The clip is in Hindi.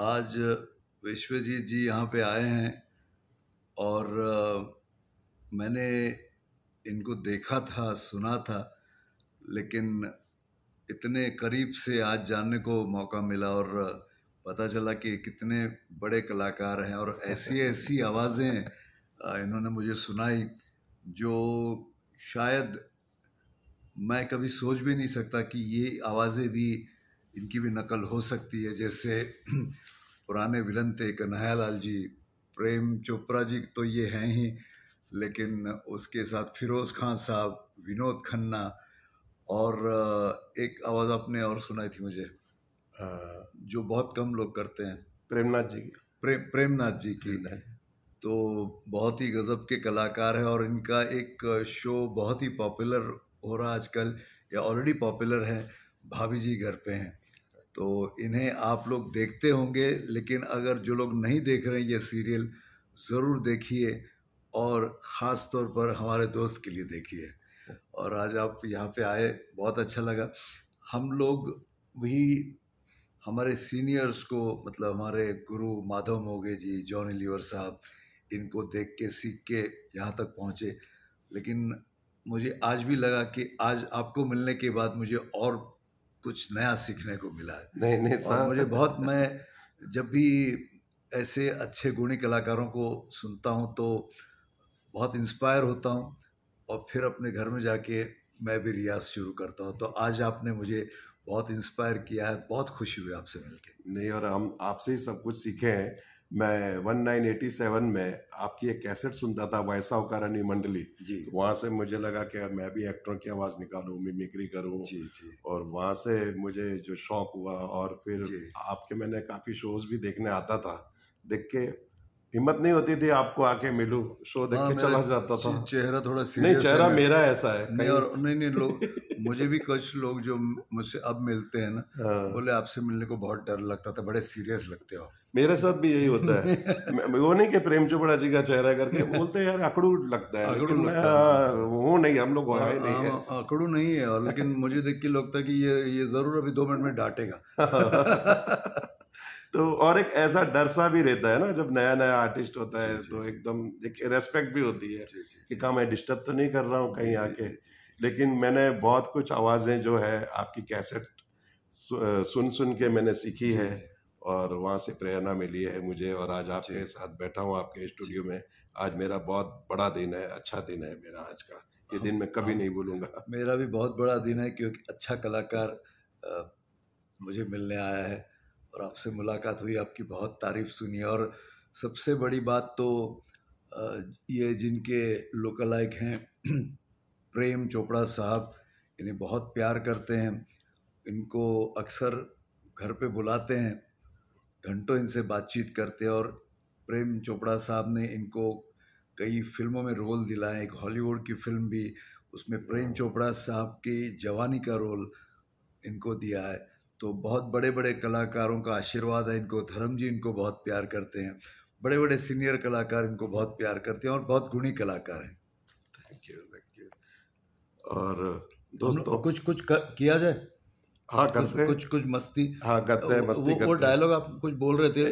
आज विश्वजीत जी यहाँ पे आए हैं और मैंने इनको देखा था सुना था लेकिन इतने करीब से आज जानने को मौका मिला और पता चला कि कितने बड़े कलाकार हैं और ऐसी ऐसी आवाज़ें इन्होंने मुझे सुनाई जो शायद मैं कभी सोच भी नहीं सकता कि ये आवाज़ें भी इनकी भी नकल हो सकती है जैसे पुराने विलन थे कन्हैया लाल जी प्रेम चोपड़ा जी तो ये हैं ही लेकिन उसके साथ फिरोज़ खान साहब विनोद खन्ना और एक आवाज़ आपने और सुनाई थी मुझे जो बहुत कम लोग करते हैं प्रेमनाथ जी की प्रे, प्रेमनाथ जी की तो बहुत ही गज़ब के कलाकार है और इनका एक शो बहुत ही पॉपुलर हो रहा आजकल या ऑलरेडी पॉपुलर है भाभी जी घर पे हैं तो इन्हें आप लोग देखते होंगे लेकिन अगर जो लोग नहीं देख रहे हैं ये सीरियल ज़रूर देखिए और ख़ास तौर पर हमारे दोस्त के लिए देखिए और आज आप यहाँ पे आए बहुत अच्छा लगा हम लोग भी हमारे सीनियर्स को मतलब हमारे गुरु माधव मोगे जी जॉनी लीवर साहब इनको देख के सीख के यहाँ तक पहुँचे लेकिन मुझे आज भी लगा कि आज आपको मिलने के बाद मुझे और कुछ नया सीखने को मिला है नहीं नहीं और मुझे बहुत मैं जब भी ऐसे अच्छे गुणी कलाकारों को सुनता हूँ तो बहुत इंस्पायर होता हूँ और फिर अपने घर में जाके मैं भी रियाज शुरू करता हूँ तो आज आपने मुझे बहुत इंस्पायर किया है बहुत खुशी हुई आपसे मिलकर नहीं और हम आपसे ही सब कुछ सीखे हैं मैं 1987 में आपकी एक कैसेट सुनता था वैसा उकारानी मंडली जी वहाँ से मुझे लगा कि मैं भी एक्टरों की आवाज़ निकालू मिमिक्री करूँ जी जी और वहाँ से मुझे जो शौक हुआ और फिर आपके मैंने काफ़ी शोज भी देखने आता था देख के हिम्मत नहीं होती थी आपको आके मिलू शो देख हाँ, के चला जाता था चेहरा थोड़ा नहीं चेहरा मेरा ऐसा है नहीं और नहीं नहीं लोग मुझे भी कुछ लोग जो मुझसे अब मिलते हैं ना हाँ। बोले आपसे मिलने को बहुत डर लगता था बड़े सीरियस लगते हो मेरे साथ भी यही होता है वो नहीं कि प्रेम चोपड़ा जी का चेहरा करके बोलते यार अकड़ू लगता है अकड़ू हाँ, वो नहीं हम लोग नहीं है अकड़ू नहीं है लेकिन मुझे देख के लगता है कि ये ये जरूर अभी दो मिनट में डांटेगा तो और एक ऐसा डर सा भी रहता है ना जब नया नया आर्टिस्ट होता है तो एकदम एक रेस्पेक्ट भी होती है कि कहा मैं डिस्टर्ब तो नहीं कर रहा हूँ कहीं आके लेकिन मैंने बहुत कुछ आवाज़ें जो है आपकी कैसेट सुन सुन के मैंने सीखी है और वहाँ से प्रेरणा मिली है मुझे और आज आपके साथ बैठा हूँ आपके स्टूडियो में आज मेरा बहुत बड़ा दिन है अच्छा दिन है मेरा आज का ये हाँ, दिन मैं कभी हाँ। नहीं भूलूंगा मेरा भी बहुत बड़ा दिन है क्योंकि अच्छा कलाकार मुझे मिलने आया है और आपसे मुलाकात हुई आपकी बहुत तारीफ सुनी और सबसे बड़ी बात तो ये जिनके लोकलाइक हैं प्रेम चोपड़ा साहब इन्हें बहुत प्यार करते हैं इनको अक्सर घर पे बुलाते हैं घंटों इनसे बातचीत करते हैं और प्रेम चोपड़ा साहब ने इनको कई फिल्मों में रोल दिलाए एक हॉलीवुड की फिल्म भी उसमें प्रेम चोपड़ा साहब की जवानी का रोल इनको दिया है तो बहुत बड़े बड़े कलाकारों का आशीर्वाद है इनको धर्म जी इनको बहुत प्यार करते हैं बड़े बड़े सीनियर कलाकार इनको बहुत प्यार करते हैं और बहुत गुणी कलाकार हैं थैंक यू थैंक यू और दोस्तों कुछ कुछ कर, किया जाए हाँ करते कुछ कुछ, कुछ मस्ती हाँ करते हैं मस्ती वो, वो डायलॉग आप कुछ बोल रहे थे